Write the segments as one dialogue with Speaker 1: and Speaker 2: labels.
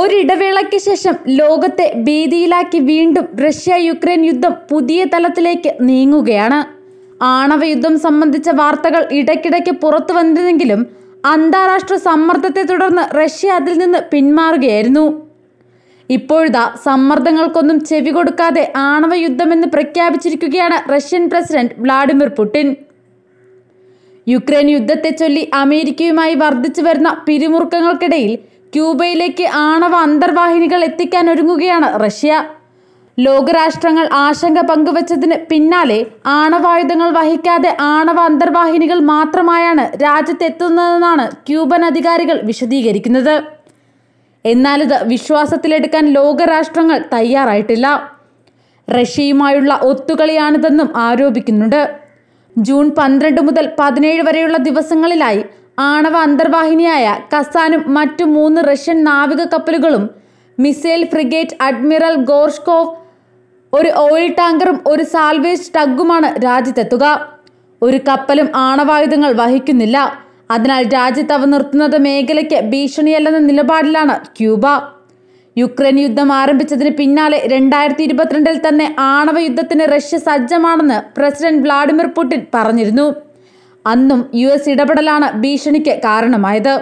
Speaker 1: ഒരിടവേളയ്ക്ക് ശേഷം ലോകത്തെ ഭീതിയിലാക്കി വീണ്ടും റഷ്യ യുക്രൈൻ യുദ്ധം പുതിയ തലത്തിലേക്ക് നീങ്ങുകയാണ് ആണവ യുദ്ധം സംബന്ധിച്ച വാർത്തകൾ ഇടയ്ക്കിടയ്ക്ക് പുറത്തു വന്നിരുന്നെങ്കിലും അന്താരാഷ്ട്ര സമ്മർദ്ദത്തെ തുടർന്ന് റഷ്യ അതിൽ നിന്ന് പിന്മാറുകയായിരുന്നു ഇപ്പോഴതാ സമ്മർദ്ദങ്ങൾക്കൊന്നും ചെവി കൊടുക്കാതെ ആണവ യുദ്ധമെന്ന് പ്രഖ്യാപിച്ചിരിക്കുകയാണ് Russian president Vladimir Putin Ukraine യുദ്ധത്തെ ചൊല്ലി അമേരിക്കയുമായി വർദ്ധിച്ചു വരുന്ന പിരിമുറുക്കങ്ങൾക്കിടയിൽ ക്യൂബയിലേക്ക് ആണവ അന്തർവാഹിനികൾ എത്തിക്കാൻ ഒരുങ്ങുകയാണ് റഷ്യ ലോകരാഷ്ട്രങ്ങൾ ആശങ്ക പങ്കുവച്ചതിന് പിന്നാലെ ആണവായുധങ്ങൾ വഹിക്കാതെ ആണവ അന്തർവാഹിനികൾ മാത്രമായാണ് രാജ്യത്തെത്തുന്നതെന്നാണ് ക്യൂബൻ അധികാരികൾ വിശദീകരിക്കുന്നത് എന്നാലിത് വിശ്വാസത്തിലെടുക്കാൻ ലോകരാഷ്ട്രങ്ങൾ തയ്യാറായിട്ടില്ല റഷ്യയുമായുള്ള ഒത്തുകളിയാണിതെന്നും ആരോപിക്കുന്നുണ്ട് ജൂൺ പന്ത്രണ്ട് മുതൽ പതിനേഴ് വരെയുള്ള ദിവസങ്ങളിലായി ആണവ അന്തർവാഹിനിയായ കസാനും മറ്റു മൂന്ന് റഷ്യൻ നാവിക കപ്പലുകളും മിസൈൽ ഫ്രിഗേറ്റ് അഡ്മിറൽ ഗോർഷ്കോവ് ഒരു ഓയിൽ ടാങ്കറും ഒരു സാൽവേജ് ടഗുമാണ് രാജ്യത്തെത്തുക ഒരു കപ്പലും ആണവായുധങ്ങൾ വഹിക്കുന്നില്ല അതിനാൽ രാജ്യത്ത് അവ നിർത്തുന്നത് മേഖലയ്ക്ക് ഭീഷണിയല്ലെന്ന നിലപാടിലാണ് ക്യൂബ യുക്രൈൻ യുദ്ധം ആരംഭിച്ചതിന് പിന്നാലെ രണ്ടായിരത്തി ഇരുപത്തിരണ്ടിൽ തന്നെ ആണവ യുദ്ധത്തിന് റഷ്യ സജ്ജമാണെന്ന് പ്രസിഡന്റ് വ്ളാഡിമിർ പുടിൻ പറഞ്ഞിരുന്നു അന്നും യു എസ് ഇടപെടലാണ് ഭീഷണിക്ക് കാരണമായത്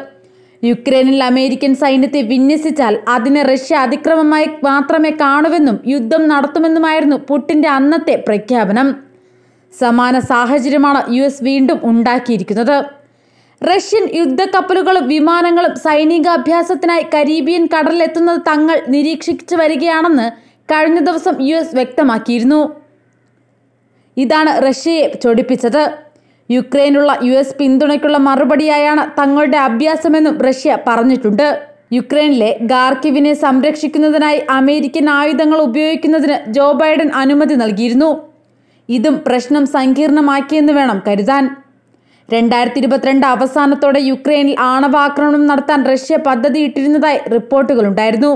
Speaker 1: യുക്രൈനിൽ അമേരിക്കൻ സൈന്യത്തെ വിന്യസിച്ചാൽ അതിനെ റഷ്യ അതിക്രമമായി മാത്രമേ കാണുവെന്നും യുദ്ധം നടത്തുമെന്നുമായിരുന്നു പുട്ടിൻ്റെ അന്നത്തെ പ്രഖ്യാപനം സമാന സാഹചര്യമാണ് യു എസ് വീണ്ടും ഉണ്ടാക്കിയിരിക്കുന്നത് റഷ്യൻ യുദ്ധക്കപ്പലുകളും വിമാനങ്ങളും സൈനികാഭ്യാസത്തിനായി കരീബിയൻ കടലിലെത്തുന്നത് തങ്ങൾ നിരീക്ഷിച്ചു വരികയാണെന്ന് കഴിഞ്ഞ ദിവസം യു വ്യക്തമാക്കിയിരുന്നു ഇതാണ് റഷ്യയെ ചൊടിപ്പിച്ചത് യുക്രൈനുള്ള യു എസ് പിന്തുണയ്ക്കുള്ള മറുപടിയായാണ് തങ്ങളുടെ അഭ്യാസമെന്നും റഷ്യ പറഞ്ഞിട്ടുണ്ട് യുക്രൈനിലെ ഗാർക്കിവിനെ സംരക്ഷിക്കുന്നതിനായി അമേരിക്കൻ ആയുധങ്ങൾ ഉപയോഗിക്കുന്നതിന് ജോ ബൈഡൻ അനുമതി നൽകിയിരുന്നു ഇതും പ്രശ്നം സങ്കീർണമാക്കിയെന്ന് വേണം കരുതാൻ രണ്ടായിരത്തി ഇരുപത്തിരണ്ട് അവസാനത്തോടെ യുക്രൈനിൽ ആണവാക്രമണം നടത്താൻ റഷ്യ പദ്ധതിയിട്ടിരുന്നതായി റിപ്പോർട്ടുകളുണ്ടായിരുന്നു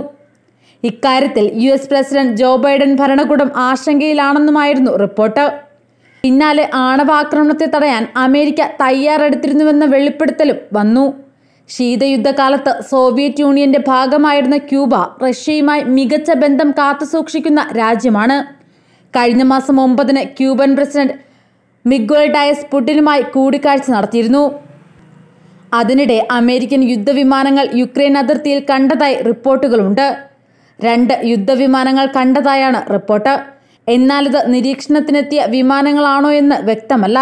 Speaker 1: ഇക്കാര്യത്തിൽ U S president Joe Biden ഭരണകൂടം ആശങ്കയിലാണെന്നുമായിരുന്നു റിപ്പോർട്ട് പിന്നാലെ ആണവാക്രമണത്തെ തടയാൻ അമേരിക്ക തയ്യാറെടുത്തിരുന്നുവെന്ന വെളിപ്പെടുത്തലും വന്നു ശീതയുദ്ധകാലത്ത് സോവിയറ്റ് യൂണിയന്റെ ഭാഗമായിരുന്ന ക്യൂബ റഷ്യയുമായി മികച്ച ബന്ധം കാത്തുസൂക്ഷിക്കുന്ന രാജ്യമാണ് കഴിഞ്ഞ മാസം ഒമ്പതിന് ക്യൂബൻ പ്രസിഡന്റ് മിഗ്വൽ ഡയസ് പുടിനുമായി കൂടിക്കാഴ്ച നടത്തിയിരുന്നു അതിനിടെ അമേരിക്കൻ യുദ്ധവിമാനങ്ങൾ യുക്രൈൻ അതിർത്തിയിൽ കണ്ടതായി റിപ്പോർട്ടുകളുണ്ട് രണ്ട് യുദ്ധവിമാനങ്ങൾ കണ്ടതായാണ് റിപ്പോർട്ട് എന്നാലിത് നിരീക്ഷണത്തിനെത്തിയ വിമാനങ്ങളാണോ എന്ന് വ്യക്തമല്ല